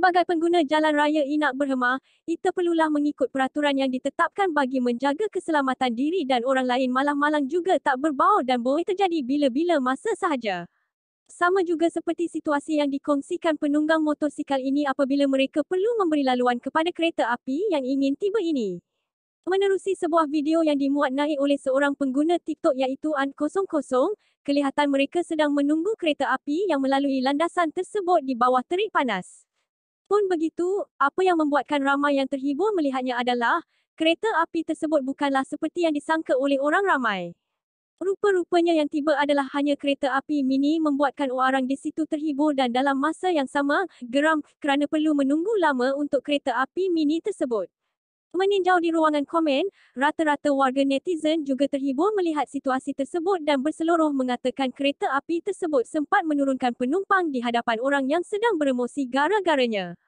Sebagai pengguna jalan raya Inak Berhemah, kita perlulah mengikut peraturan yang ditetapkan bagi menjaga keselamatan diri dan orang lain malang-malang juga tak berbau dan boleh terjadi bila-bila masa sahaja. Sama juga seperti situasi yang dikongsikan penunggang motosikal ini apabila mereka perlu memberi laluan kepada kereta api yang ingin tiba ini. Menerusi sebuah video yang dimuat naik oleh seorang pengguna TikTok iaitu An00, kelihatan mereka sedang menunggu kereta api yang melalui landasan tersebut di bawah terik panas. Walaupun begitu, apa yang membuatkan ramai yang terhibur melihatnya adalah, kereta api tersebut bukanlah seperti yang disangka oleh orang ramai. Rupa-rupanya yang tiba adalah hanya kereta api mini membuatkan orang di situ terhibur dan dalam masa yang sama, geram kerana perlu menunggu lama untuk kereta api mini tersebut. Meninjau di ruangan komen, rata-rata warga netizen juga terhibur melihat situasi tersebut dan berseluruh mengatakan kereta api tersebut sempat menurunkan penumpang di hadapan orang yang sedang beremosi gara-garanya.